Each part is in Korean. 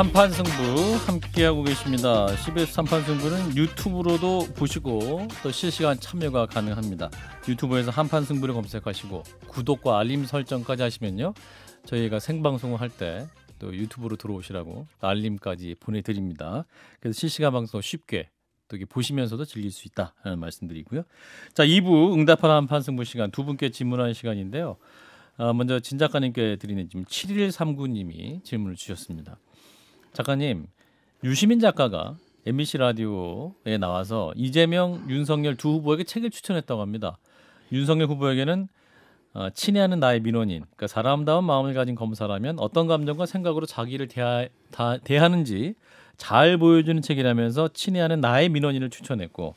한판 승부 함께하고 계십니다. CBS 한판 승부는 유튜브로도 보시고 또 실시간 참여가 가능합니다. 유튜브에서 한판 승부를 검색하시고 구독과 알림 설정까지 하시면요. 저희가 생방송을 할 때 또 유튜브로 들어오시라고 알림까지 보내드립니다. 그래서 실시간 방송 쉽게 또 이게 보시면서도 즐길 수있다는 말씀드리고요. 자, 2부 응답하라 한판 승부 시간 두 분께 질문하는 시간인데요. 아, 먼저 진 작가님께 드리는 질문 7139님이 질문을 주셨습니다. 작가님 유시민 작가가 MBC 라디오에 나와서 이재명, 윤석열 두 후보에게 책을 추천했다고 합니다. 윤석열 후보에게는 어, 친애하는 나의 민원인, 그러니까 사람다운 마음을 가진 검사라면 어떤 감정과 생각으로 자기를 대하, 다, 대하는지 잘 보여주는 책이라면서 친애하는 나의 민원인을 추천했고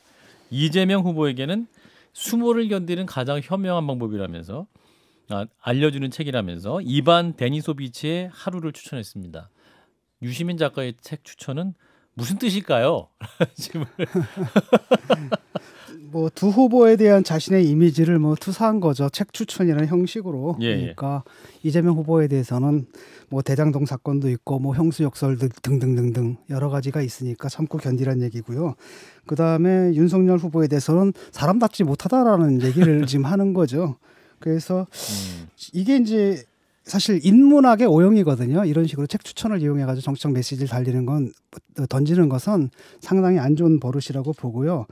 이재명 후보에게는 수모를 견디는 가장 현명한 방법이라면서 아, 알려주는 책이라면서 이반 데니소비치의 하루를 추천했습니다. 유시민 작가의 책 추천은 무슨 뜻일까요? 뭐두 후보에 대한 자신의 이미지를 뭐 투사한 거죠. 책 추천이라는 형식으로. 예, 예. 그러니까 예. 이재명 후보에 대해서는 뭐 대장동 사건도 있고 뭐 형수 역설 등등등등 여러 가지가 있으니까 참고 견디란 얘기고요. 그다음에 윤석열 후보에 대해서는 사람답지 못하다라는 얘기를 지금 하는 거죠. 그래서 음. 이게 이제 사실 인문학의 오형이거든요 이런 식으로 책 추천을 이용해 가지고 정치적 메시지를 달리는 건 던지는 것은 상당히 안 좋은 버릇이라고 보고요.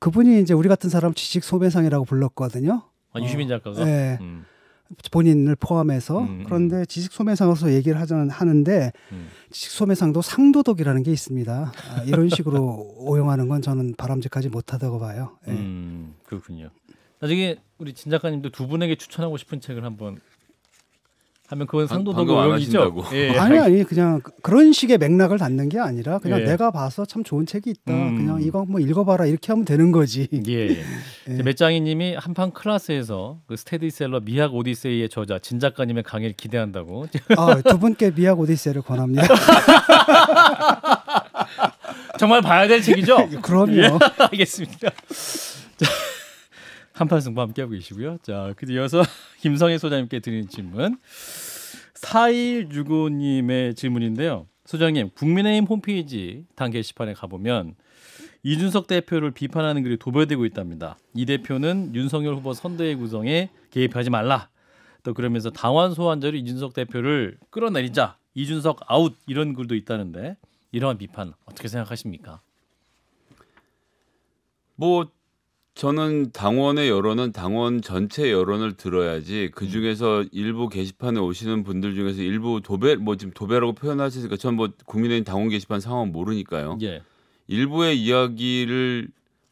그분이 이제 우리 같은 사람 지식 소배상이라고 불렀거든요. 아, 유시민 어. 작가가. 어, 네. 음. 본인을 포함해서 음, 음. 그런데 지식 소매상으로서 얘기를 하자는 하는데 음. 지식 소매상도 상도덕이라는 게 있습니다. 아, 이런 식으로 오용하는 건 저는 바람직하지 못하다고 봐요. 예. 음, 그렇군요. 나중에 우리 진 작가님도 두 분에게 추천하고 싶은 책을 한번 하면 그건 상도덕 오용이죠. 예, 예. 아니 아니 그냥 그, 그런 식의 맥락을 닫는 게 아니라 그냥 예. 내가 봐서 참 좋은 책이 있다. 음. 그냥 이거 뭐 읽어봐라 이렇게 하면 되는 거지. 예. 예. 예. 매장이님이 한판 클라스에서 그 스테디셀러 미학 오디세이의 저자 진 작가님의 강의를 기대한다고. 아 두 분께 미학 오디세이를 권합니다. 정말 봐야 될 책이죠. 그럼요. 예. 알겠습니다. 한판 승부 함께하고 계시고요. 자, 그 이어서 김성혜 소장님께 드리는 질문. 4165님의 질문인데요. 소장님, 국민의힘 홈페이지 당 게시판에 가보면 이준석 대표를 비판하는 글이 도배되고 있답니다. 이 대표는 윤석열 후보 선대위 구성에 개입하지 말라. 또 그러면서 당원 소환자로 이준석 대표를 끌어내리자. 이준석 아웃 이런 글도 있다는데 이러한 비판 어떻게 생각하십니까? 뭐 저는 당원의 여론은 당원 전체 여론을 들어야지 그 음. 중에서 일부 게시판에 오시는 분들 중에서 일부 도배 뭐 지금 도배라고 표현하셨으니까 전뭐 국민의힘 당원 게시판 상황 모르니까요. 예. 일부의 이야기를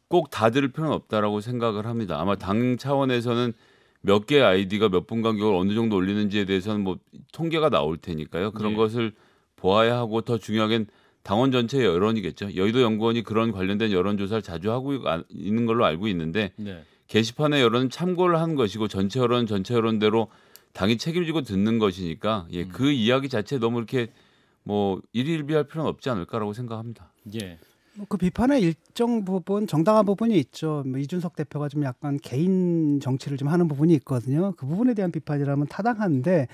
꼭 다 들을 필요는 없다라고 생각을 합니다. 아마 음. 당 차원에서는 몇 개의 아이디가 몇 분 간격을 어느 정도 올리는지에 대해서는 뭐 통계가 나올 테니까요. 그런 예. 것을 보아야 하고 더 중요하게는 당원 전체 의 여론이겠죠. 여의도 연구원이 그런 관련된 여론 조사를 자주 하고 아, 있는 걸로 알고 있는데 네. 게시판의 여론은 참고를 한 것이고 전체 여론 전체 여론대로 당이 책임지고 듣는 것이니까 예, 음. 그 이야기 자체 너무 이렇게 뭐 일일비할 필요는 없지 않을까라고 생각합니다. 예. 뭐 그 비판의 일정 부분 정당한 부분이 있죠. 뭐 이준석 대표가 좀 약간 개인 정치를 좀 하는 부분이 있거든요. 그 부분에 대한 비판이라면 타당한데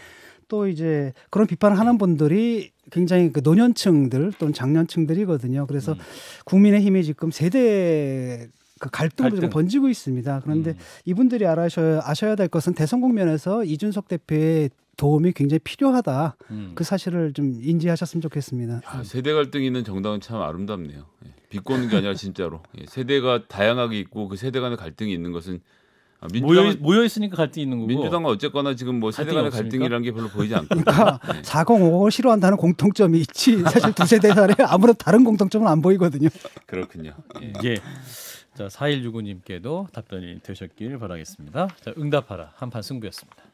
또 이제 그런 비판을 하는 분들이 굉장히 그 노년층들 또는 장년층들이거든요. 그래서 음. 국민의힘이 지금 세대 그 갈등도 갈등. 좀 번지고 있습니다. 그런데 음. 이분들이 알아셔야 아셔야 될 것은 대선 국면에서 이준석 대표의 도움이 굉장히 필요하다. 음. 그 사실을 좀 인지하셨으면 좋겠습니다. 야, 아, 세대 갈등이 있는 정당은 참 아름답네요. 비꼬는 게 아니라 진짜로 예, 세대가 다양하게 있고 그 세대 간의 갈등이 있는 것은 아, 모여, 모여 있으니까 갈등이 있는 거고 민주당과 어쨌거나 지금 뭐 세대 간의 갈등이라게 별로 보이지 않고 그러니까 4050을 싫어한다는 공통점이 있지 사실 두 세대 간에 아무런 다른 공통점은 안 보이거든요. 그렇군요. 예. 예. 자 4169님께도 답변이 되셨길 바라겠습니다. 자 응답하라 한판 승부였습니다.